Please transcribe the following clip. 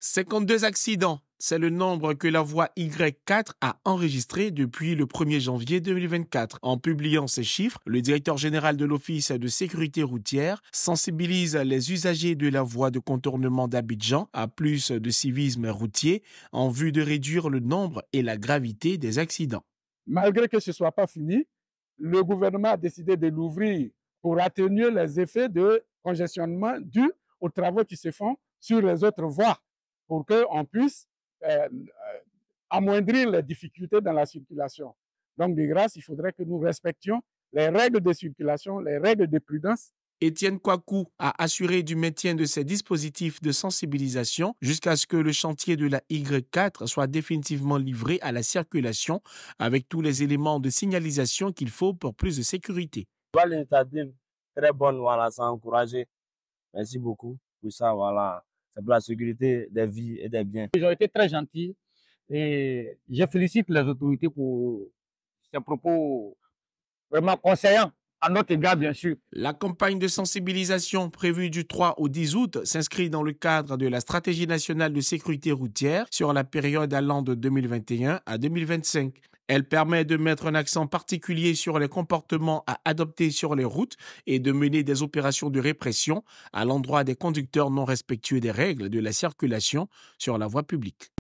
52 accidents, c'est le nombre que la voie Y4 a enregistré depuis le 1er janvier 2024. En publiant ces chiffres, le directeur général de l'Office de sécurité routière sensibilise les usagers de la voie de contournement d'Abidjan à plus de civisme routier en vue de réduire le nombre et la gravité des accidents. Malgré que ce ne soit pas fini, le gouvernement a décidé de l'ouvrir pour atténuer les effets de congestionnement dus aux travaux qui se font sur les autres voies pour qu'on puisse euh, euh, amoindrir les difficultés dans la circulation. Donc, de grâce, il faudrait que nous respections les règles de circulation, les règles de prudence. Étienne Kouakou a assuré du maintien de ces dispositifs de sensibilisation jusqu'à ce que le chantier de la Y4 soit définitivement livré à la circulation avec tous les éléments de signalisation qu'il faut pour plus de sécurité. très bonne, voilà, ça a encouragé. Merci beaucoup pour ça, voilà la sécurité des vies et des biens. Ils ont été très gentils et je félicite les autorités pour ces propos vraiment conseillants. À notre égard, bien sûr. La campagne de sensibilisation prévue du 3 au 10 août s'inscrit dans le cadre de la stratégie nationale de sécurité routière sur la période allant de 2021 à 2025. Elle permet de mettre un accent particulier sur les comportements à adopter sur les routes et de mener des opérations de répression à l'endroit des conducteurs non respectueux des règles de la circulation sur la voie publique.